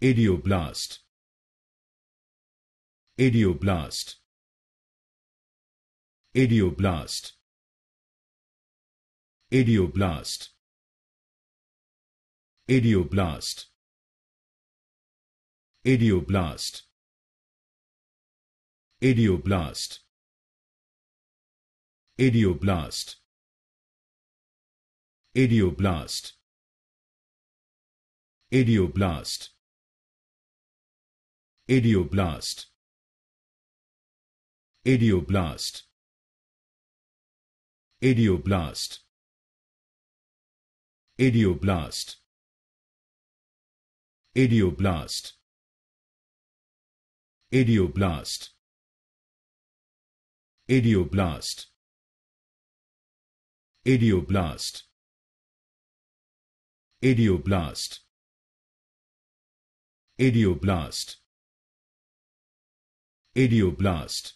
Adioblast Adioblast Adioblast Adioblast Adioblast Adioblast Adioblast Adioblast Adioblast Adioblast Adioblast Adioblast Adioblast Adioblast Adioblast Adioblast Adioblast Adioblast Adioblast Adioblast Adioblast